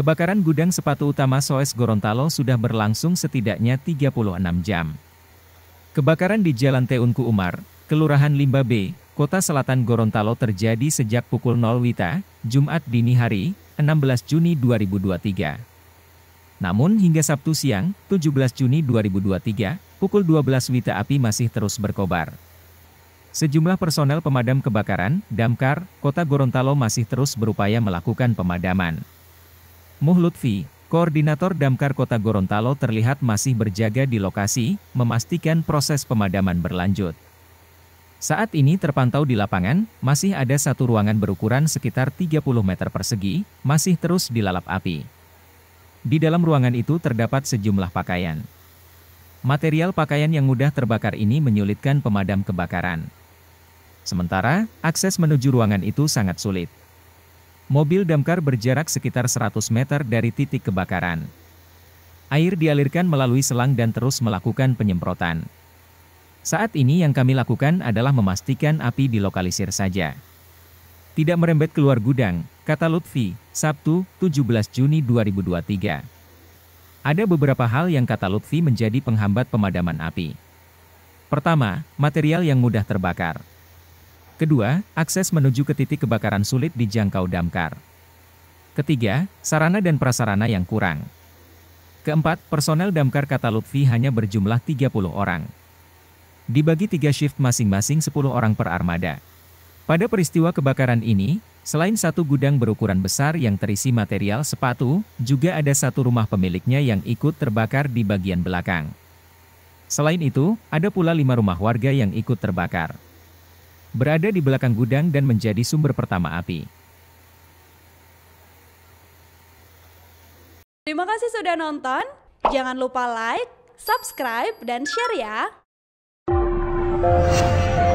Kebakaran gudang sepatu utama Soes Gorontalo sudah berlangsung setidaknya 36 jam. Kebakaran di Jalan Teunku Umar, Kelurahan Limba B, Kota Selatan Gorontalo terjadi sejak pukul 0 Wita, Jumat dini hari, 16 Juni 2023. Namun hingga Sabtu siang, 17 Juni 2023, pukul 12 Wita api masih terus berkobar. Sejumlah personel pemadam kebakaran, Damkar, Kota Gorontalo masih terus berupaya melakukan pemadaman. Muh Koordinator Damkar Kota Gorontalo terlihat masih berjaga di lokasi, memastikan proses pemadaman berlanjut. Saat ini terpantau di lapangan, masih ada satu ruangan berukuran sekitar 30 meter persegi, masih terus dilalap api. Di dalam ruangan itu terdapat sejumlah pakaian. Material pakaian yang mudah terbakar ini menyulitkan pemadam kebakaran. Sementara, akses menuju ruangan itu sangat sulit. Mobil damkar berjarak sekitar 100 meter dari titik kebakaran. Air dialirkan melalui selang dan terus melakukan penyemprotan. Saat ini yang kami lakukan adalah memastikan api dilokalisir saja. Tidak merembet keluar gudang, kata Lutfi, Sabtu, 17 Juni 2023. Ada beberapa hal yang kata Lutfi menjadi penghambat pemadaman api. Pertama, material yang mudah terbakar. Kedua, akses menuju ke titik kebakaran sulit dijangkau damkar. Ketiga, sarana dan prasarana yang kurang. Keempat, personel damkar kata Lutfi hanya berjumlah 30 orang. Dibagi tiga shift masing-masing 10 orang per armada. Pada peristiwa kebakaran ini, selain satu gudang berukuran besar yang terisi material sepatu, juga ada satu rumah pemiliknya yang ikut terbakar di bagian belakang. Selain itu, ada pula lima rumah warga yang ikut terbakar berada di belakang gudang dan menjadi sumber pertama api. Terima kasih sudah nonton. Jangan lupa like, subscribe, dan share ya.